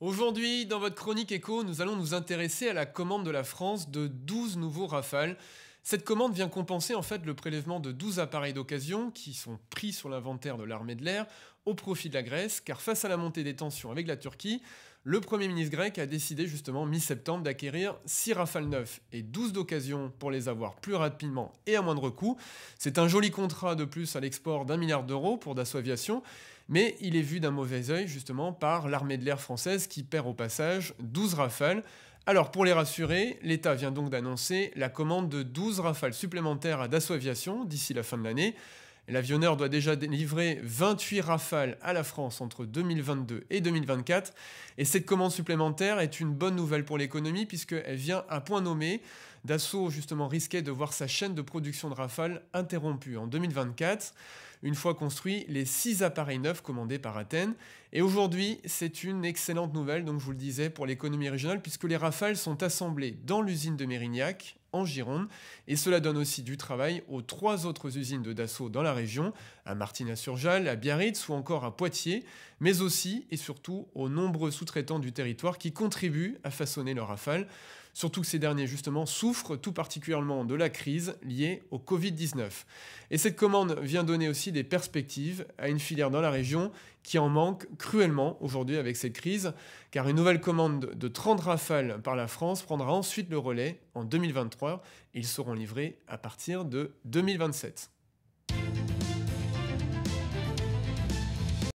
Aujourd'hui, dans votre chronique écho, nous allons nous intéresser à la commande de la France de 12 nouveaux Rafales cette commande vient compenser en fait le prélèvement de 12 appareils d'occasion qui sont pris sur l'inventaire de l'armée de l'air au profit de la Grèce, car face à la montée des tensions avec la Turquie, le Premier ministre grec a décidé justement mi-septembre d'acquérir 6 Rafales 9 et 12 d'occasion pour les avoir plus rapidement et à moindre coût. C'est un joli contrat de plus à l'export d'un milliard d'euros pour Dassault Aviation, mais il est vu d'un mauvais œil justement par l'armée de l'air française qui perd au passage 12 Rafales alors pour les rassurer, l'État vient donc d'annoncer la commande de 12 rafales supplémentaires à Dassault Aviation d'ici la fin de l'année L'avionneur doit déjà délivrer 28 rafales à la France entre 2022 et 2024. Et cette commande supplémentaire est une bonne nouvelle pour l'économie puisqu'elle vient à point nommé. Dassault justement risquait de voir sa chaîne de production de rafales interrompue en 2024, une fois construits les six appareils neufs commandés par Athènes. Et aujourd'hui, c'est une excellente nouvelle, donc je vous le disais, pour l'économie régionale puisque les rafales sont assemblées dans l'usine de Mérignac en Gironde. Et cela donne aussi du travail aux trois autres usines de Dassault dans la région, à martina sur jal à Biarritz ou encore à Poitiers, mais aussi et surtout aux nombreux sous-traitants du territoire qui contribuent à façonner leur rafale surtout que ces derniers justement souffrent tout particulièrement de la crise liée au Covid-19. Et cette commande vient donner aussi des perspectives à une filière dans la région qui en manque cruellement aujourd'hui avec cette crise, car une nouvelle commande de 30 rafales par la France prendra ensuite le relais en 2023 ils seront livrés à partir de 2027.